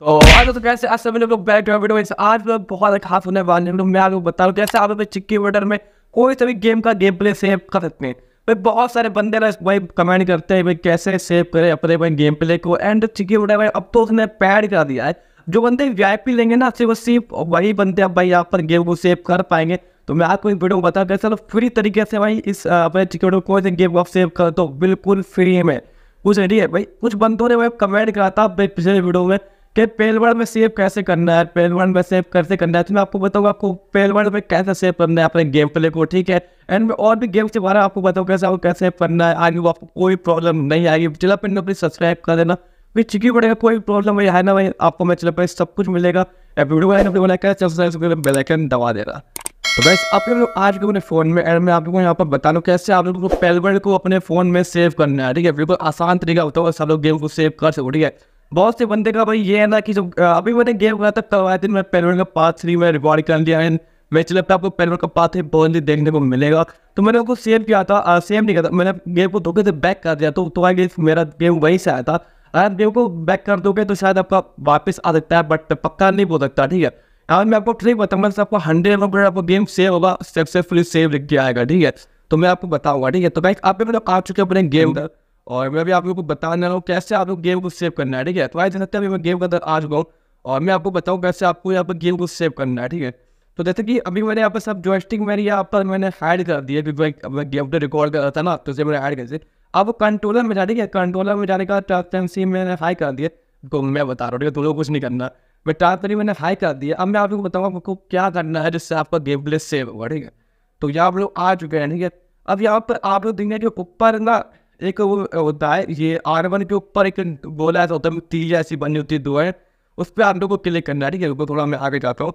तो आज तो कैसे आज सभी लोग बैक टू वीडियो आज मैं बहुत खास अच्छा होने वाले हैं तो मैं आपको बता रहा हूँ कैसे आप अपने चिक्की वर्डर में कोई सभी गेम का गेम प्ले सेव कर सकते हैं भाई बहुत सारे बंदे ना भाई कमेंट करते हैं भाई कैसे सेव करें अपने भाई गेम प्ले को एंड चिक्की वर्डर भाई अब तो उसने पैड कर दिया है जो बंदे वी लेंगे ना सिर्फ सिर्फ वही बंदे अब भाई यहाँ पर गेम को सेव कर पाएंगे तो मैं आपको एक वीडियो बता कैसे फ्री मतलब तरीके से भाई इस अपने चिक्की वर्डर कोई गेम को सेव कर दो बिल्कुल फ्री में कुछ नहीं है भाई कुछ बंदों ने भाई कमेंट करा था पिछले वीडियो में कि पेलवर्ड में सेव कैसे करना है पेलवर्ड में सेव कैसे करना है तो मैं आपको बताऊँगा आपको पेलवर्ड में कैसे सेव करना है अपने गेम प्ले को ठीक है एंड और भी गेम्स के बारे में आपको बताऊँ कैसे आपको कैसे करना है आगे वो आपको कोई प्रॉब्लम नहीं आएगी चला पेन प्लीज सब्सक्राइब कर देना भी चिकी पड़ेगा कोई प्रॉब्लम है ना भाई आपको मैं चिला पे सब कुछ मिलेगा वीडियो बनाकर बेलाइकन दे रहा तो बस आप लोग आज के अपने फ़ोन में एंड मैं आप लोगों को यहाँ पर बता दूँ कैसे आप लोगों को पेलवर्ड को अपने फ़ोन में सेव करना है ठीक है बिल्कुल आसान तरीका होता है सब लोग गेम को सेव कर सको ठीक है बहुत से बंदे का भाई ये है ना कि जब अभी मैंने गेम खेला था तब आए दिन मैं पेलवर का पार्ट थ्री में रिकॉर्ड कर लिया एंड मैच लगता है आपको पेलवर का पार्ट थ्री बहुत ही देखने को मिलेगा तो मैंने उनको सेव किया था आ, सेव नहीं किया था मैंने गेम को धोखे से बैक कर दिया तो, तो आगे मेरा गेम वहीं से आया था अगर गेम को बैक कर दोगे तो शायद आपका वापस आ सकता है बट पक्का नहीं बोल सकता ठीक है आज मैं आपको ट्रिक बताऊंगा आपको हंड्रेड एम आपका गेम सेव होगा सक्सेसफुली सेव लिख के आएगा ठीक है तो मैं आपको बताऊंगा ठीक है तो भाई आप भी मतलब आ चुके अपने गेम और मैं भी आप लोग को बताने रहा हूँ कैसे आप लोग गेम को सेव करना है ठीक है तो आज सकते अभी मैं गेम के अंदर आ चुका हूँ और मैं आपको बताऊँ कैसे आपको यहाँ पर गेम को सेव करना है ठीक है तो जैसे कि अभी मैंने यहाँ पर सब जॉयस्टिक मेरी यहाँ पर मैंने ऐड कर दिया क्योंकि मैं गेम पर रिकॉर्ड कर रहा था ना तो उसे मैंने ऐड कर दिया अब कंट्रोलर में जाने के कंट्रोलर में जाने का ट्रांसपेरेंसी मैंने हाई कर दिया तो मैं बता रहा हूँ ठीक है तुम तो कुछ नहीं करना मैं ट्रांसपेरेंसी मैंने हाई कर दिया अब मैं आप लोग बताऊँगा आपको क्या करना है जिससे आपका गेम प्ले सेव होगा ठीक है तो यहाँ आप लोग आ चुके हैं ठीक है अब यहाँ पर आप लोग देखेंगे कि ऊपर ना एक वो होता है ये आर वन के ऊपर एक गोला ऐसा होता है तीन ऐसी बनी होती है दो है उस पर आप लोग को क्लिक करना है ठीक है रुको थोड़ा मैं आगे जाता हूँ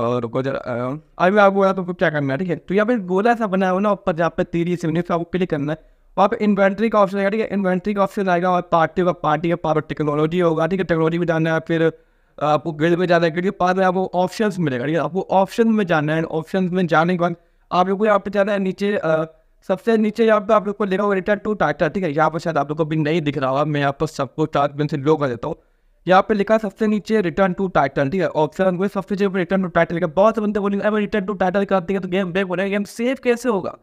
और रुको जरा अभी मैं बोला तो क्या करना है ठीक है तो यहाँ पे गोला ऐसा बना हुआ ना ऊपर जहाँ पे तीरी से बनी आपको क्लिक करना है वहाँ पे इन्वेंट्री का ऑप्शन आएगा ठीक है इन्वेंट्री का ऑप्शन आएगा और पार्टी का पार्टी का पावर टेक्नोलॉजी होगा ठीक है टेक्नोलॉजी में जाना है फिर आपको गिल में जाना है क्योंकि बाद में आपको ऑप्शन मिलेगा ठीक है आपको ऑप्शन में जाना है ऑप्शन में जाने के बाद आप लोग को यहाँ पे जाना है नीचे सबसे नीचे यहाँ पे आप लोग को लिखा होगा रिटर्न टू टाटा ठीक है यहाँ पर शायद आप लोग को भी नहीं दिख रहा होगा मैं यहाँ पर सबको चार बिन से लो कर देता हूँ यहाँ पे लिखा सबसे नीचे रिटर्न टू टाइटल ठीक है ऑप्शन में सबसे नीचे रिटर्न टू टाइटल लिखा बहुत से बंदे बोलेंगे अगर रिटर्न टू टाइटल करते हैं तो गेम बैक हो गेम सेव कैसे होगा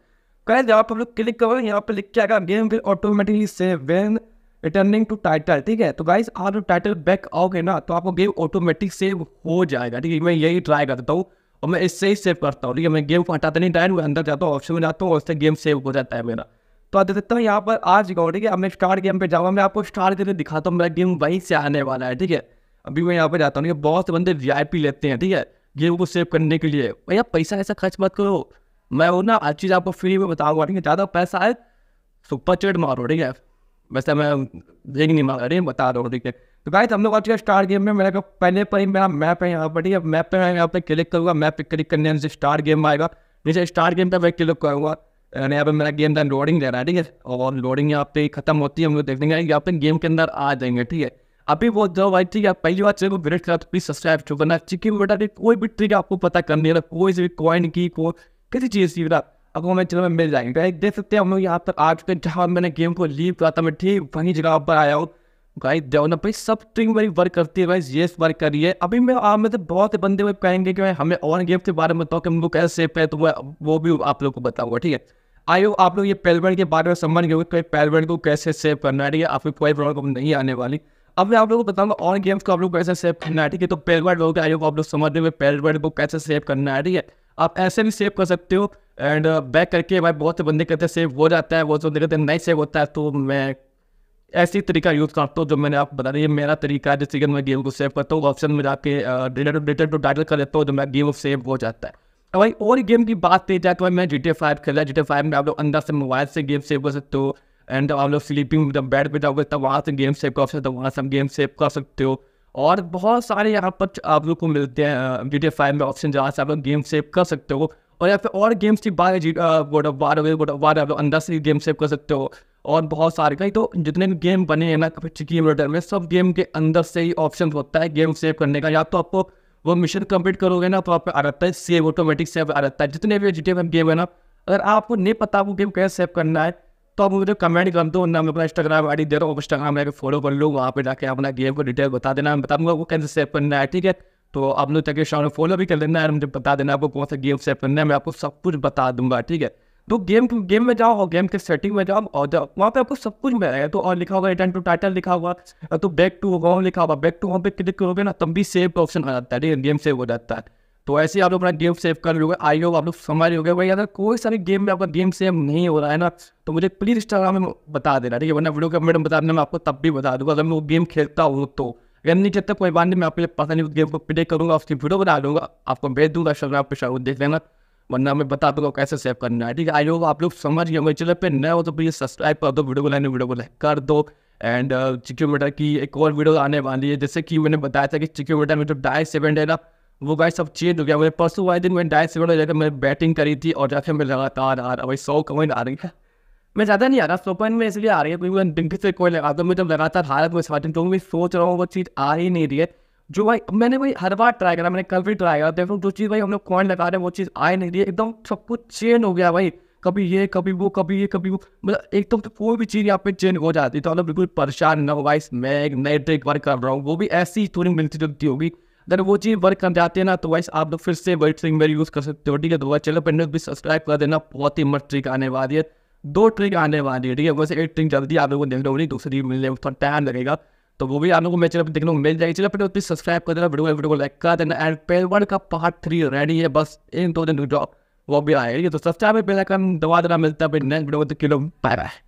कहीं यहाँ पर लोग क्लिक करोगे यहाँ पे लिख के आएगा game will automatically save when returning to title ठीक है तो गाइज आप टाइटल बैक आओगे ना तो आपको गेम ऑटोमेटिक सेव हो जाएगा ठीक है मैं यही ट्राई कर देता हूँ और मैं इससे ही सेव करता हूँ ठीक है मैं गेम को हटाता नहीं डायरेक्ट मैं अंदर जाता हूँ ऑप्शन में जाता हूँ उससे गेम सेव हो जाता है मेरा तो आप देख सकते हो यहाँ पर आ गाँव ठीक है अब मैं स्टार गेम पे जाऊँगा मैं आपको स्टार करके दिखाता हूँ मेरा गेम वहीं से आने वाला है ठीक है अभी मैं यहाँ पर जाता हूँ बहुत से बंदे वी लेते हैं ठीक है गेम को सेव करने के लिए भैया पैसा ऐसा खर्च मत करो मैं वो ना हर चीज़ आपको फ्री में बताऊँगा ठीक है ज़्यादा पैसा है सुपर चेट मारो ठीक है वैसे मैं देख नहीं मांगा रही बता रहा हूँ ठीक है तो गाइस हम लोग आज स्टार गेम में मेरा पहले पर ही मेरा मैप है यहाँ पर ठीक है मैप पे मैं यहाँ पे क्लिक करूँगा मैप पे क्लिक करने से स्टार गेम आएगा जैसे स्टार गेम पे मैं क्लिक करूँगा यहाँ पे मेरा गेम था लोडिंग ले रहा है ठीक है और लोडिंग यहाँ पे खत्म होती है हम लोग देख लेंगे यहाँ पे गेम के अंदर आ जाएंगे ठीक है अभी वो जो भाई ठीक है पहली बार तो चैनल को विजिट करा तो प्लीज सब्सक्राइब टू करना चिकी बेटा कोई भी ट्रिक आपको पता करनी है कोई भी कॉइन की को किसी चीज़ की बेटा आपको हमें चलो में मिल जाएंगे देख सकते हैं हम लोग यहाँ पर आ चुके हैं जहाँ मैंने गेम को लीव करा था मैं ठीक वहीं जगह पर आया हूँ गाइस डेवलपर सब टीम मेरी वर्क करती है गाइस ये वर्क कर रही है अभी मैं आप में से बहुत बंदे वेब कहेंगे कि भाई हमें और गेम के बारे में बताओ कि हमको कैसे सेफ है तो वो वो भी आप लोग को बताऊंगा ठीक है आई होप आप लोग ये पेलवेंट के बारे में समझ गए कि पेलवेंट को कैसे सेव करना है ठीक है आपको कोई प्रॉब्लम नहीं आने वाली अब मैं आप लोगों को बताऊंगा और गेम्स को आप लोग कैसे सेव करना है ठीक है तो पेलवेंट लोग आई होप आप लोग समझ रहे पेलवेंट को कैसे सेव करना है ठीक है आप ऐसे भी सेव कर सकते हो एंड बैक uh, करके भाई बहुत से बंदे कहते हैं सेव हो जाता है वो जो बंदे कहते हैं नहीं सेव होता है तो मैं ऐसी तरीका यूज़ करता हूँ जो मैंने आपको बता दिया मेरा तरीका है जिससे मैं गेम को सेव करता हूँ ऑप्शन में जाके डेटा टू टाइटल कर लेता हूँ जो मेरा गेम सेव हो जाता है तो भाई और गेम की बात की जाए तो भाई मैं जी टी फाइव खेला जी टी फाइव में आप लोग अंदर से मोबाइल से गेम सेव कर सकते हो एंड जब आप लोग स्लीपिंग जब बेड पर जाओगे तब वहाँ से गेम सेव कर सकते हो वहाँ से हम गेम सेव कर सकते हो और बहुत सारे यहाँ पर आप लोग को मिलते हैं जी टी फाइव में ऑप्शन जहाँ से आप लोग गेम सेव कर सकते हो और यहाँ फिर और गेम्स की बात है जी गोड ऑफ वार ऑफ वार आप लोग अंदर से गेम सेव कर सकते हो और बहुत सारे कई तो जितने भी गेम बने हैं ना चिकी इमोटर में सब गेम के अंदर से ही ऑप्शन होता है गेम सेव करने का या तो आपको वो मिशन कंप्लीट करोगे ना तो आप आ जाता है सेव ऑटोमेटिक सेव आ जाता है जितने भी जी गेम है ना अगर आपको नहीं पता वो गेम कैसे सेव करना है तो आप मुझे कमेंट कर दो ना मैं अपना इंस्टाग्राम आई दे रहा हूँ इंस्टाग्राम जाकर फॉलो कर लो वहाँ पर जाकर अपना गेम को डिटेल बता देना मैं बताऊँगा वो कैसे सेव करना है ठीक है तो आप लोग तक फॉलो भी कर लेना है मुझे बता देना आपको कौन सा गेम सेव करना है मैं आपको सब कुछ बता दूंगा ठीक है तो गेम गेम में जाओ और गेम के सेटिंग में जाओ और जाओ वहाँ पे आपको सब कुछ मिल जाएगा तो और लिखा होगा रिटर्न टू टाइटल लिखा होगा तो बैक टू होम लिखा होगा बैक टू वहाँ पे क्लिक करोगे ना तब भी सेव का ऑप्शन आ जाता है ठीक है गेम सेव हो जाता है तो ऐसे आप लोग अपना गेम सेव कर लोगे आई हो आप लोग समझ लोगे भाई अगर कोई सारे गेम में आपका गेम सेव नहीं हो रहा है ना तो मुझे प्लीज़ इंस्टाग्राम में बता देना ठीक है वरना वीडियो कमेंट में देना मैं आपको तब भी बता दूंगा अगर मैं वो गेम खेलता हूँ तो अगर नहीं खेलता कोई बात नहीं मैं आपके लिए पता नहीं उस गेम को प्ले करूँगा उसकी वीडियो बना लूँगा आपको भेज दूंगा शर्मा पर शायद देख लेना वरना मैं बता दूंगा कैसे सेव करना है ठीक है आई होप आप लोग समझ गए चैनल पे नए हो तो प्लीज़ सब्सक्राइब कर दो वीडियो को लाइन वीडियो को लाइक कर दो एंड चिक्योमीटर uh, की एक और वीडियो आने वाली है जैसे कि मैंने बताया था कि चिक्योमीटर में जो डाई सेवन है ना वो गाय सब चेंज हो गया मुझे परसों वाले दिन मैंने डाई सेवन हो जाकर बैटिंग करी थी और जाकर मैं लगातार आ रहा भाई सौ कमेंट आ रही है मैं ज़्यादा नहीं आ रहा सोपन में इसलिए आ रही है क्योंकि मैं से कोई लगा हूँ मैं जब लगातार हारत में तो मैं सोच रहा हूँ वो चीज़ आ ही नहीं रही है जो भाई मैंने भाई हर बार ट्राई करा मैंने कल भी ट्राई करा देखो जो चीज़ भाई हम लोग कॉइन लगा रहे हैं वो चीज़ आए नहीं रही एकदम सब कुछ चेंज हो गया भाई कभी ये कभी वो कभी ये कभी वो मतलब एकदम तो कोई भी चीज़ यहाँ पे चेंज हो जाती है तो मतलब बिल्कुल परेशान ना हो वाइस मैं एक नए ट्रिक वर्क कर रहा हूँ वो भी ऐसी थोड़ी मिलती जुलती होगी अगर वो चीज़ वर्क कर जाती है ना तो वाइस आप लोग फिर से वही ट्रिक मेरी यूज़ कर सकते हो ठीक है तो वह चलो पेन भी सब्सक्राइब कर देना बहुत ही मस्त ट्रिक आने वाली है दो ट्रिक आने वाली है ठीक है वैसे एक ट्रिक जल्दी आप लोगों को देख रहे नहीं दूसरी मिलने में थोड़ा टाइम लगेगा तो वो भी आप लोगों को मेरे चैनल पर देखने को मिल जाएगी चलो फिर प्लीज सब्सक्राइब कर देना वीडियो वीडियो को लाइक कर देना एंड पेल वर्ल्ड का पार्ट थ्री रेडी है बस इन दो दिन ड्रॉप वो भी आएगी तो सब्सक्राइब बेल कम दबा देना मिलता है नेक्स्ट वीडियो तो किलो बाय बाय